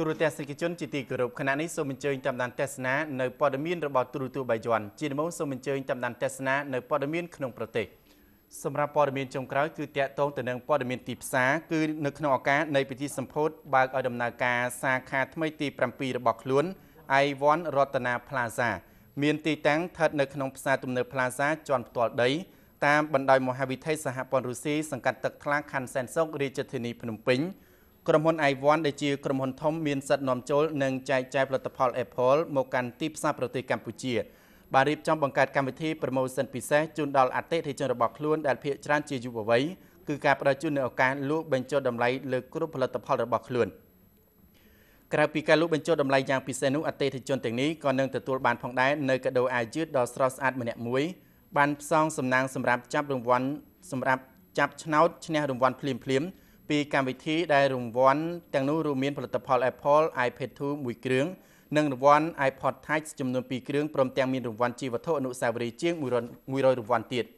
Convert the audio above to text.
ទូរទស្សនិកជនជាទីគោរពខណៈនេះសូមអញ្ជើញតាមដានទស្សនានៅព័ត៌មានរបស់ទូរទស្សន៍បាយ័នជាដំបូងសូមអញ្ជើញតាមដានទស្សនានៅព័ត៌មានក្នុងប្រទេសសម្រាប់ព័ត៌មានចុងក្រោយគឺតកតងទៅនឹងព័ត៌មានទីផ្សារគឺនៅក្នុងឱកាសនៃពិធីសម្ពោធបើកឲ្យដំណើរការសាខាថ្មីទី7របស់ខ្លួន Iwan Ratana Plaza មានទីតាំងស្ថិតនៅក្នុងផ្សារទំនើប Plaza ជាន់ផ្ទាល់ដីតាមបណ្ដោយមហាវិថីសហព័ន្ធរុស្ស៊ីសង្កាត់ទឹកថ្លាខណ្ឌសែនសុខរាជធានីភ្នំពេញ។ក្រុមហ៊ុន iWant ដែលជាក្រុមហ៊ុនធំមានសិទ្ធិនាំចូលនិងចែកចាយផលិតផល Apple មកកាន់ទីផ្សារប្រទេសកម្ពុជាបានរៀបចំបង្កើតកម្មវិធី promotion ពិសេសជូនដល់អតិថិជនរបស់ខ្លួនដែលភាគច្រើនជាយុវវ័យគឺការផ្តល់ជូននូវឱកាសលក់បញ្ចុះតម្លៃលើគ្រប់ផលិតផលរបស់ខ្លួនក្រៅពីការលក់បញ្ចុះតម្លៃយ៉ាងពិសេសនោះអតិថិជនទាំងនេះក៏នឹងទទួលបានផងដែរនៅកាដូអាវយឺតដ៏ស្រស់ស្អាតម្នាក់មួយ បានផ្សងសំណាងសម្រាប់ចាប់រង្វាន់សម្រាប់ចាប់ឆ្នោតឈ្នះរង្វាន់ភ្លាមភ្លាមៗពីកម្មវិធីដែលរង្វាន់ទាំងនោះរួមមានផលិតផល Apple iPad 2មួយគ្រឿងនិងរង្វាន់ iPod Touch ចំនួន2គ្រឿងព្រមទាំងមានរង្វាន់ជាវត្ថុអនុស្សាវរីយ៍ជាង100រង្វាន់ទៀត។